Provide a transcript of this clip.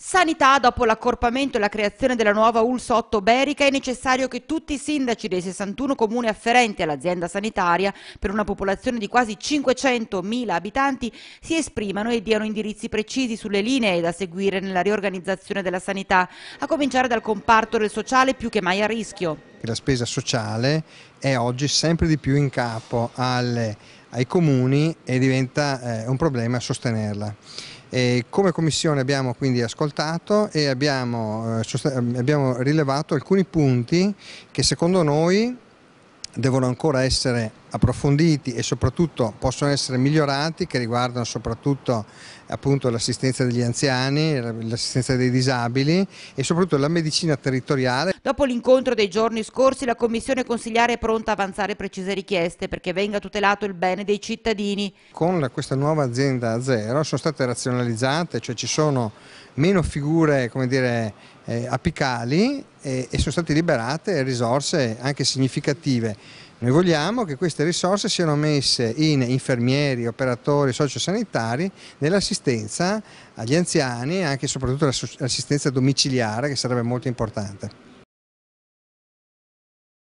Sanità, dopo l'accorpamento e la creazione della nuova ULS 8 Berica, è necessario che tutti i sindaci dei 61 comuni afferenti all'azienda sanitaria, per una popolazione di quasi 500.000 abitanti, si esprimano e diano indirizzi precisi sulle linee da seguire nella riorganizzazione della sanità, a cominciare dal comparto del sociale più che mai a rischio la spesa sociale è oggi sempre di più in capo alle, ai comuni e diventa eh, un problema sostenerla. E come Commissione abbiamo quindi ascoltato e abbiamo, eh, abbiamo rilevato alcuni punti che secondo noi devono ancora essere approfonditi e soprattutto possono essere migliorati che riguardano soprattutto l'assistenza degli anziani, l'assistenza dei disabili e soprattutto la medicina territoriale. Dopo l'incontro dei giorni scorsi la Commissione consigliare è pronta a avanzare precise richieste perché venga tutelato il bene dei cittadini. Con la, questa nuova azienda a zero sono state razionalizzate, cioè ci sono meno figure come dire, eh, apicali e, e sono state liberate risorse anche significative. Noi vogliamo che queste risorse siano messe in infermieri, operatori sociosanitari nell'assistenza agli anziani e anche e soprattutto l'assistenza domiciliare che sarebbe molto importante.